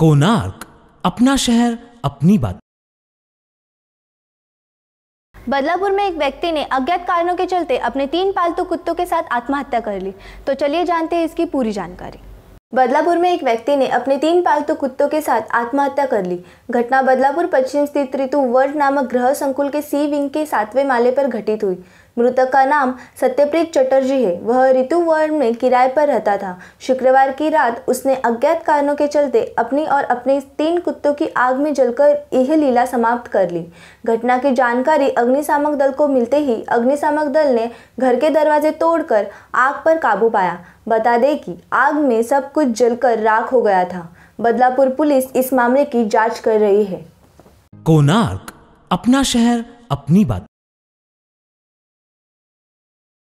कोनार्क अपना शहर अपनी बात बदलापुर में एक व्यक्ति ने अज्ञात कारणों के चलते अपने तीन पालतू कुत्तों के साथ आत्महत्या कर ली तो चलिए जानते हैं इसकी पूरी जानकारी बदलापुर में एक व्यक्ति ने अपने तीन पालतू कुत्तों के साथ आत्महत्या कर ली घटना बदलापुर पश्चिम स्थित ऋतु वर्ल्ड नामक ग्रह संकुल के सी विंग के सातवें माले पर घटित हुई मृतक का नाम सत्यप्रीत चटर्जी है वह ऋतु वर्ल्ड में किराए पर रहता था शुक्रवार की रात उसने अज्ञात कारणों के चलते अपनी और अपने तीन कुत्तों की आग में जलकर यह लीला समाप्त कर ली घटना की जानकारी अग्निशामक दल को मिलते ही अग्निशामक दल ने घर के दरवाजे तोड़कर आग पर काबू पाया बता दें कि आग में सब कुछ जलकर राख हो गया था बदलापुर पुलिस इस मामले की जांच कर रही है कोनार्क अपना शहर अपनी बात